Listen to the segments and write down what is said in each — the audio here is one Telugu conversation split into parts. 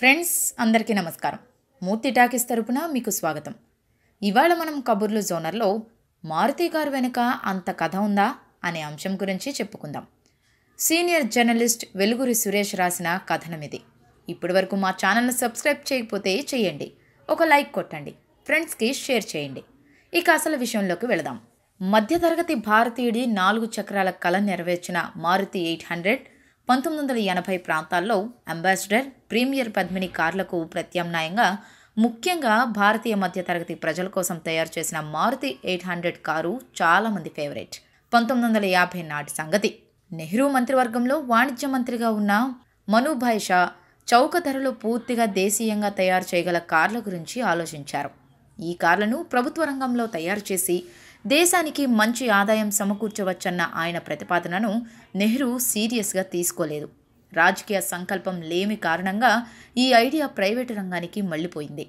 ఫ్రెండ్స్ అందరికీ నమస్కారం మూర్తి టాకీస్ తరపున మీకు స్వాగతం ఇవాళ మనం కబుర్లు జోనర్లో మారుతి గారు వెనుక అంత కథ ఉందా అనే అంశం గురించి చెప్పుకుందాం సీనియర్ జర్నలిస్ట్ వెలుగురి సురేష్ రాసిన కథనం ఇది ఇప్పటి వరకు మా ఛానల్ను సబ్స్క్రైబ్ చేయకపోతే చేయండి ఒక లైక్ కొట్టండి ఫ్రెండ్స్కి షేర్ చేయండి ఇక అసలు విషయంలోకి వెళదాం మధ్యతరగతి భారతీయుడి నాలుగు చక్రాల కళ నెరవేర్చిన మారుతి ఎయిట్ హండ్రెడ్ పంతొమ్మిది వందల ఎనభై ప్రాంతాల్లో అంబాసిడర్ ప్రీమియర్ పద్మిని కార్లకు ప్రత్యామ్నాయంగా ముఖ్యంగా భారతీయ మధ్యతరగతి ప్రజల కోసం తయారు చేసిన మారుతి ఎయిట్ హండ్రెడ్ కారు చాలామంది ఫేవరెట్ పంతొమ్మిది వందల యాభై నాటి సంగతి నెహ్రూ మంత్రివర్గంలో వాణిజ్య మంత్రిగా ఉన్న మనుభాయ్ షా చౌక ధరలు పూర్తిగా దేశీయంగా తయారు చేయగల కార్ల గురించి ఆలోచించారు ఈ కార్లను ప్రభుత్వ రంగంలో తయారు చేసి దేశానికి మంచి ఆదాయం సమకూర్చవచ్చన్న ఆయన ప్రతిపాదనను నెహ్రూ సీరియస్గా తీసుకోలేదు రాజకీయ సంకల్పం లేమి కారణంగా ఈ ఐడియా ప్రైవేటు రంగానికి మళ్లిపోయింది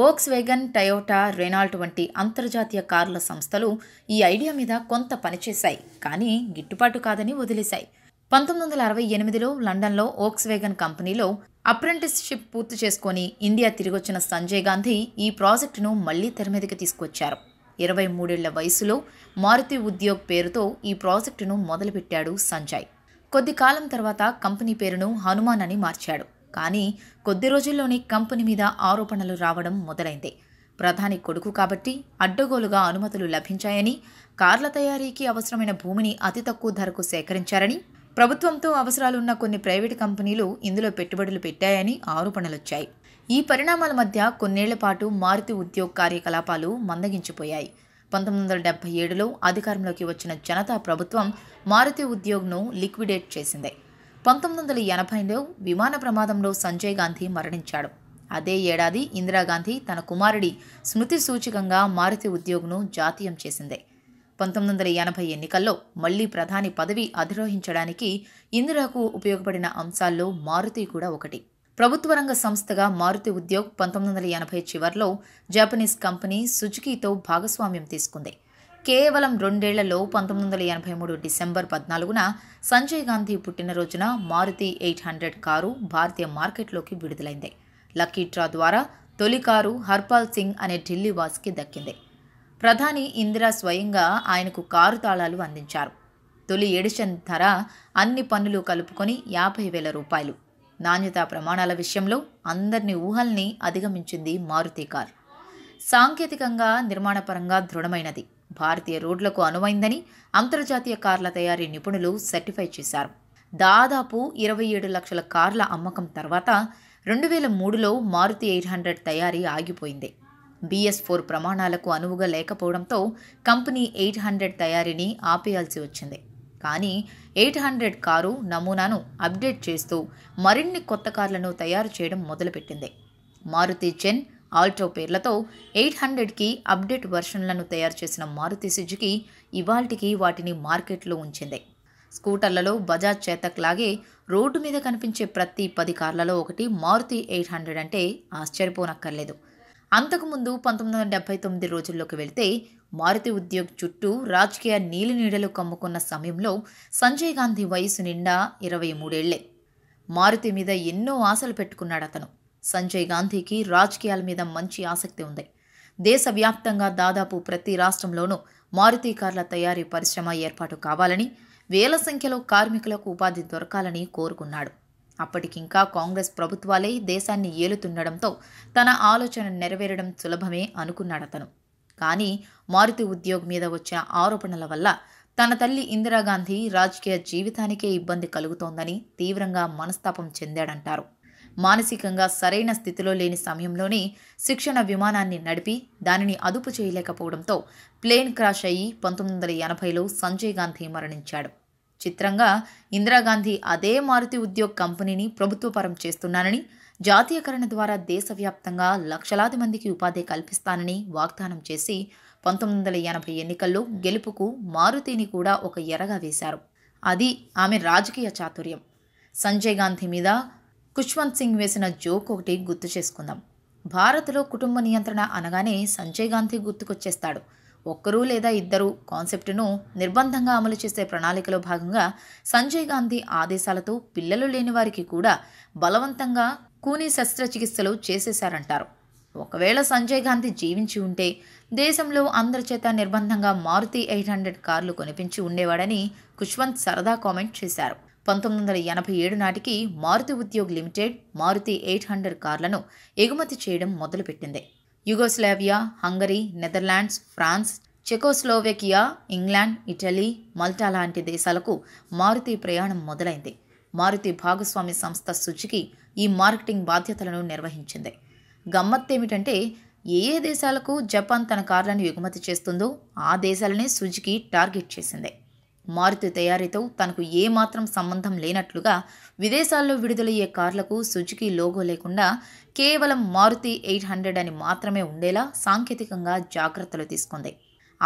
వోక్స్ వేగన్ టయోటా రెనాల్ట్ వంటి అంతర్జాతీయ కార్ల సంస్థలు ఈ ఐడియా మీద కొంత పనిచేశాయి కానీ గిట్టుబాటు కాదని వదిలేశాయి పంతొమ్మిది వందల అరవై ఎనిమిదిలో లండన్లో ఓక్స్ వేగన్ కంపెనీలో అప్రెంటిస్షిప్ పూర్తి చేసుకొని ఇండియా తిరిగొచ్చిన సంజయ్ గాంధీ ఈ ప్రాజెక్టును మళ్లీ తెర మీదకి తీసుకొచ్చారు ఇరవై మూడేళ్ల వయసులో మారుతి ఉద్యోగ్ పేరుతో ఈ ప్రాజెక్టును మొదలుపెట్టాడు సంజయ్ కొద్ది కాలం తర్వాత కంపెనీ పేరును హనుమాన్ అని మార్చాడు కానీ కొద్ది రోజుల్లోనే కంపెనీ మీద ఆరోపణలు రావడం మొదలైంది ప్రధాని కొడుకు కాబట్టి అడ్డగోలుగా అనుమతులు లభించాయని కార్ల తయారీకి అవసరమైన భూమిని అతి తక్కువ ధరకు సేకరించారని ప్రభుత్వంతో అవసరాలున్న కొన్ని ప్రైవేటు కంపెనీలు ఇందులో పెట్టుబడులు పెట్టాయని ఆరోపణలొచ్చాయి ఈ పరిణామాల మధ్య కొన్నేళ్ల పాటు మారుతి ఉద్యోగ్ కార్యకలాపాలు మందగించిపోయాయి పంతొమ్మిది వందల డెబ్బై ఏడులో అధికారంలోకి వచ్చిన జనతా ప్రభుత్వం మారుతి ఉద్యోగ్ను లిక్విడేట్ చేసింది పంతొమ్మిది వందల ఎనభైలో విమాన ప్రమాదంలో సంజయ్ గాంధీ మరణించాడు అదే ఏడాది ఇందిరాగాంధీ తన కుమారుడి స్మృతి సూచికంగా మారుతి ఉద్యోగ్ను జాతీయం చేసింది పంతొమ్మిది వందల ఎనభై ఎన్నికల్లో మళ్లీ ప్రధాని పదవి అధిరోహించడానికి ఇందిరాకు ఉపయోగపడిన అంశాల్లో మారుతి కూడా ఒకటి ప్రభుత్వ రంగ సంస్థగా మారుతి ఉద్యోగ్ పంతొమ్మిది వందల ఎనభై చివరిలో జాపనీస్ కంపెనీ సుజుకీతో భాగస్వామ్యం తీసుకుంది కేవలం రెండేళ్లలో పంతొమ్మిది వందల ఎనభై మూడు డిసెంబర్ పద్నాలుగున సంజయ్ గాంధీ పుట్టినరోజున మారుతి ఎయిట్ హండ్రెడ్ కారు భారతీయ మార్కెట్లోకి విడుదలైంది లక్కీ డ్రా ద్వారా తొలి కారు హర్పాల్ సింగ్ అనే ఢిల్లీ వాస్కి దక్కింది ప్రధాని ఇందిరా స్వయంగా ఆయనకు కారు తాళాలు అందించారు తొలి ఎడిషన్ ధర అన్ని పన్నులు కలుపుకొని యాభై వేల రూపాయలు నాణ్యతా ప్రమాణాల విషయంలో అందరినీ ఊహల్ని అధిగమించింది మారుతి కార్ సాంకేతికంగా నిర్మాణపరంగా దృఢమైనది భారతీయ రోడ్లకు అనువైందని అంతర్జాతీయ కార్ల తయారీ నిపుణులు సర్టిఫై చేశారు దాదాపు ఇరవై ఏడు లక్షల కార్ల అమ్మకం తర్వాత రెండు వేల మూడులో మారుతి ఎయిట్ హండ్రెడ్ తయారీ ఆగిపోయింది బీఎస్ ఫోర్ ప్రమాణాలకు అనువుగా లేకపోవడంతో కంపెనీ ఎయిట్ హండ్రెడ్ తయారీని ఆపేయాల్సి వచ్చింది కానీ ఎయిట్ హండ్రెడ్ కారు నమూనాను అప్డేట్ చేస్తూ మరిన్ని కొత్త కార్లను తయారు చేయడం మొదలుపెట్టింది మారుతి జెన్ ఆల్టో పేర్లతో ఎయిట్ హండ్రెడ్కి అప్డేట్ వెర్షన్లను తయారు చేసిన మారుతి సుజుకి ఇవాల్టికి వాటిని మార్కెట్లో ఉంచింది స్కూటర్లలో బజాజ్ చేతక్ లాగే రోడ్డు మీద కనిపించే ప్రతి పది కార్లలో ఒకటి మారుతి ఎయిట్ హండ్రెడ్ అంటే ఆశ్చర్యపోనక్కర్లేదు అంతకుముందు పంతొమ్మిది వందల డెబ్బై తొమ్మిది రోజుల్లోకి వెళ్తే మారుతి ఉద్యోగ్ చుట్టూ రాజకీయ నీలినీడలు కమ్ముకున్న సమయంలో సంజయ్ గాంధీ వయసు నిండా ఇరవై మూడేళ్లే మారుతి మీద ఎన్నో ఆశలు పెట్టుకున్నాడు అతను సంజయ్ గాంధీకి రాజకీయాల మీద మంచి ఆసక్తి ఉంది దేశవ్యాప్తంగా దాదాపు ప్రతి రాష్ట్రంలోనూ మారుతి కార్ల తయారీ పరిశ్రమ ఏర్పాటు కావాలని వేల సంఖ్యలో కార్మికులకు ఉపాధి దొరకాలని కోరుకున్నాడు అప్పటికింకా కాంగ్రెస్ ప్రభుత్వాలే దేశాన్ని ఏలుతుండడంతో తన ఆలోచన నెరవేరడం సులభమే అనుకున్నాడతను కానీ మారుతి ఉద్యోగ్ మీద వచ్చిన ఆరోపణల వల్ల తన తల్లి ఇందిరాగాంధీ రాజకీయ జీవితానికే ఇబ్బంది కలుగుతోందని తీవ్రంగా మనస్తాపం చెందాడంటారు మానసికంగా సరైన స్థితిలో లేని సమయంలోనే శిక్షణ విమానాన్ని నడిపి దానిని అదుపు చేయలేకపోవడంతో ప్లేన్ క్రాష్ అయ్యి పంతొమ్మిది వందల ఎనభైలో సంజయ్ గాంధీ మరణించాడు చిత్రంగా ఇందిరాగాంధీ అదే మారుతి ఉద్యోగ్ కంపెనీని ప్రభుత్వపరం చేస్తున్నానని జాతీయకరణ ద్వారా దేశవ్యాప్తంగా లక్షలాది మందికి ఉపాధి కల్పిస్తానని వాగ్దానం చేసి పంతొమ్మిది వందల ఎనభై ఎన్నికల్లో గెలుపుకు మారుతిని కూడా ఒక ఎరగా వేశారు అది ఆమె రాజకీయ చాతుర్యం సంజయ్ గాంధీ మీద కుష్వంత్ సింగ్ వేసిన జోక్ ఒకటి గుర్తు చేసుకుందాం భారత్లో కుటుంబ నియంత్రణ అనగానే సంజయ్ గాంధీ గుర్తుకొచ్చేస్తాడు ఒక్కరు లేదా ఇద్దరు కాన్సెప్టును నిర్బంధంగా అమలు చేసే ప్రణాళికలో భాగంగా సంజయ్ గాంధీ ఆదేశాలతో పిల్లలు లేని వారికి కూడా బలవంతంగా కూని శస్త్రచికిత్సలు చేసేశారంటారు ఒకవేళ సంజయ్ గాంధీ జీవించి ఉంటే దేశంలో అందరి చేత నిర్బంధంగా మారుతి ఎయిట్ హండ్రెడ్ కార్లు కొనిపించి ఉండేవాడని కుష్వంత్ సరదా కామెంట్ చేశారు పంతొమ్మిది వందల ఎనభై ఏడు నాటికి Maruti Udyog limited Maruti eight hundred కార్లను ఎగుమతి చేయడం మొదలుపెట్టింది Yugoslavia Hungary Netherlands France Czechoslovakia England Italy Malta లాంటి దేశాలకు మారుతి ప్రయాణం మొదలైంది మారుతి భాగస్వామి సంస్థ సుజుకి ఈ మార్కెటింగ్ బాధ్యతలను నిర్వహించింది గమ్మత్తేమిటంటే ఏ ఏ దేశాలకు జపాన్ తన కార్లను ఎగుమతి చేస్తుందో ఆ దేశాలనే సుజుకి టార్గెట్ చేసింది మారుతి తయారీతో తనకు ఏమాత్రం సంబంధం లేనట్లుగా విదేశాల్లో విడుదలయ్యే కార్లకు సుజుకి లోగో లేకుండా కేవలం మారుతి ఎయిట్ హండ్రెడ్ అని మాత్రమే ఉండేలా సాంకేతికంగా జాగ్రత్తలు తీసుకుంది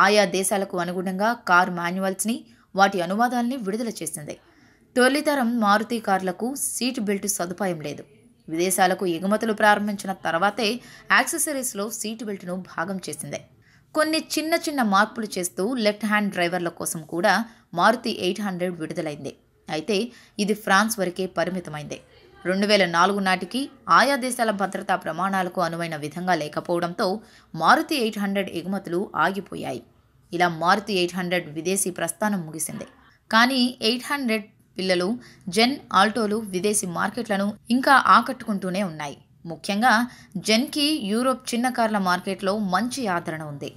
ఆయా దేశాలకు అనుగుణంగా కార్ మాన్యువల్స్ని వాటి అనువాదాల్ని విడుదల చేసింది తొలితరం మారుతి కార్లకు సీట్ బెల్ట్ సదుపాయం లేదు విదేశాలకు ఎగుమతులు ప్రారంభించిన తర్వాతే యాక్సెసరీస్లో సీట్ బెల్ట్ను భాగం చేసింది కొన్ని చిన్న చిన్న మార్పులు చేస్తూ లెఫ్ట్ హ్యాండ్ డ్రైవర్ల కోసం కూడా మారుతి ఎయిట్ హండ్రెడ్ విడుదలైంది అయితే ఇది ఫ్రాన్స్ వరకే పరిమితమైంది రెండు వేల నాలుగు నాటికి ఆయా దేశాల భద్రతా ప్రమాణాలకు అనువైన విధంగా లేకపోవడంతో మారుతి ఎయిట్ హండ్రెడ్ ఎగుమతులు ఆగిపోయాయి ఇలా మారుతి ఎయిట్ హండ్రెడ్ విదేశీ ప్రస్థానం ముగిసింది కానీ ఎయిట్ హండ్రెడ్ పిల్లలు జెన్ ఆల్టోలు విదేశీ మార్కెట్లను ఇంకా ఆకట్టుకుంటూనే ఉన్నాయి ముఖ్యంగా జెన్కి యూరోప్ చిన్న కార్ల మార్కెట్లో మంచి ఆదరణ ఉంది